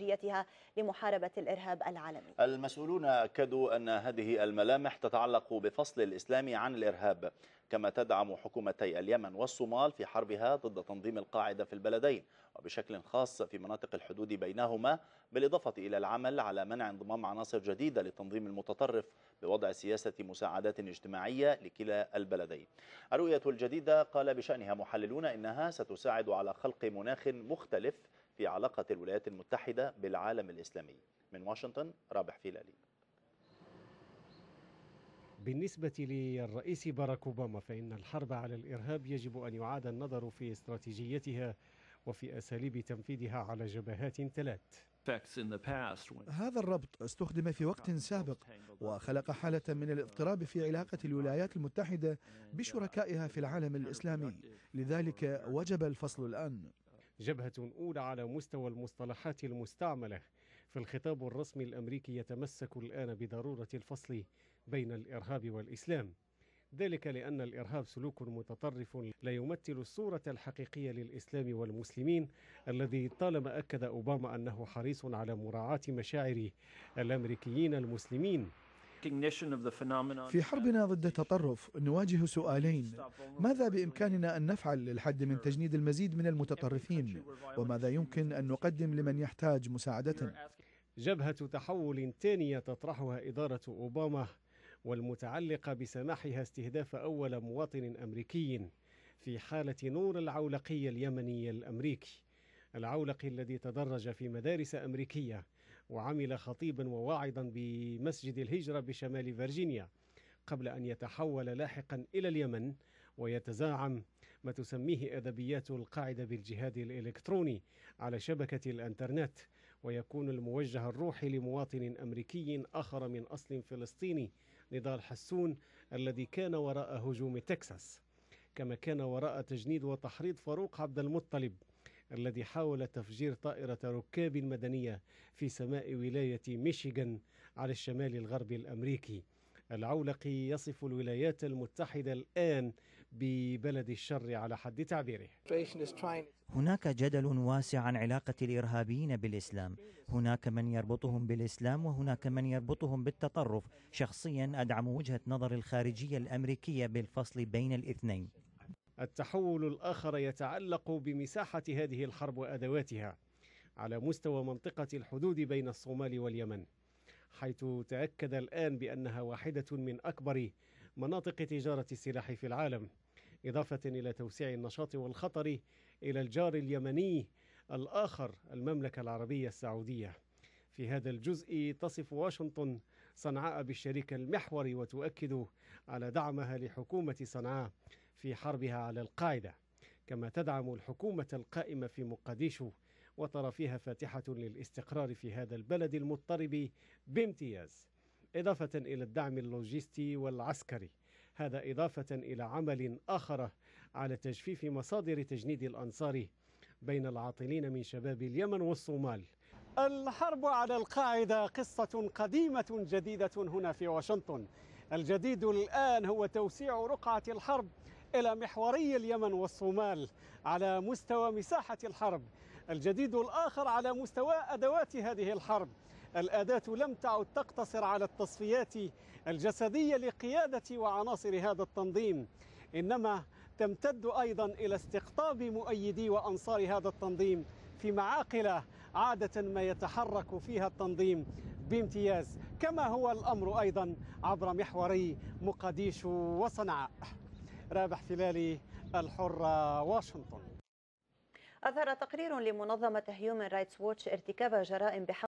استراتيجيتها لمحاربة الإرهاب العالمي المسؤولون أكدوا أن هذه الملامح تتعلق بفصل الإسلام عن الإرهاب كما تدعم حكومتي اليمن والصومال في حربها ضد تنظيم القاعدة في البلدين وبشكل خاص في مناطق الحدود بينهما بالإضافة إلى العمل على منع انضمام عناصر جديدة للتنظيم المتطرف بوضع سياسة مساعدات اجتماعية لكلا البلدين الرؤية الجديدة قال بشأنها محللون إنها ستساعد على خلق مناخ مختلف في علاقة الولايات المتحدة بالعالم الإسلامي من واشنطن رابح فيلالي بالنسبة للرئيس باراك أوباما فإن الحرب على الإرهاب يجب أن يعاد النظر في استراتيجيتها وفي أساليب تنفيذها على جبهات ثلاث هذا الربط استخدم في وقت سابق وخلق حالة من الاضطراب في علاقة الولايات المتحدة بشركائها في العالم الإسلامي لذلك وجب الفصل الآن جبهة أولى على مستوى المصطلحات المستعملة فالخطاب الرسمي الأمريكي يتمسك الآن بضرورة الفصل بين الإرهاب والإسلام ذلك لأن الإرهاب سلوك متطرف لا يمثل الصورة الحقيقية للإسلام والمسلمين الذي طالما أكد أوباما أنه حريص على مراعاة مشاعر الأمريكيين المسلمين في حربنا ضد التطرف نواجه سؤالين ماذا بإمكاننا أن نفعل للحد من تجنيد المزيد من المتطرفين وماذا يمكن أن نقدم لمن يحتاج مساعدتنا جبهة تحول ثانية تطرحها إدارة أوباما والمتعلقة بسماحها استهداف أول مواطن أمريكي في حالة نور العولقي اليمني الأمريكي العولقي الذي تدرج في مدارس أمريكية وعمل خطيبا وواعظا بمسجد الهجرة بشمال فرجينيا قبل أن يتحول لاحقا إلى اليمن ويتزاعم ما تسميه أدبيات القاعدة بالجهاد الإلكتروني على شبكة الأنترنت ويكون الموجه الروحي لمواطن أمريكي آخر من أصل فلسطيني نضال حسون الذي كان وراء هجوم تكساس كما كان وراء تجنيد وتحريض فاروق عبد المطلب الذي حاول تفجير طائرة ركاب مدنية في سماء ولاية ميشيغان على الشمال الغربي الأمريكي العولقي يصف الولايات المتحدة الآن ببلد الشر على حد تعبيره هناك جدل واسع عن علاقة الإرهابيين بالإسلام هناك من يربطهم بالإسلام وهناك من يربطهم بالتطرف شخصيا أدعم وجهة نظر الخارجية الأمريكية بالفصل بين الاثنين التحول الآخر يتعلق بمساحة هذه الحرب وأدواتها على مستوى منطقة الحدود بين الصومال واليمن حيث تأكد الآن بأنها واحدة من أكبر مناطق تجارة السلاح في العالم إضافة إلى توسيع النشاط والخطر إلى الجار اليمني الآخر المملكة العربية السعودية في هذا الجزء تصف واشنطن صنعاء بالشريك المحوري وتؤكد على دعمها لحكومة صنعاء في حربها على القاعدة كما تدعم الحكومة القائمة في مقديشو وترى فيها فاتحة للاستقرار في هذا البلد المضطرب بامتياز إضافة إلى الدعم اللوجستي والعسكري هذا إضافة إلى عمل آخر على تجفيف مصادر تجنيد الأنصار بين العاطلين من شباب اليمن والصومال الحرب على القاعدة قصة قديمة جديدة هنا في واشنطن الجديد الآن هو توسيع رقعة الحرب إلى محوري اليمن والصومال على مستوى مساحة الحرب الجديد الآخر على مستوى أدوات هذه الحرب الأداة لم تعد تقتصر على التصفيات الجسدية لقيادة وعناصر هذا التنظيم إنما تمتد أيضا إلى استقطاب مؤيدي وأنصار هذا التنظيم في معاقل عادة ما يتحرك فيها التنظيم بامتياز كما هو الأمر أيضا عبر محوري مقديشو وصنعاء رابح احتلال الحرة واشنطن أظهر تقرير لمنظمة هيومن رايتس ووتش ارتكاب جرائم بحق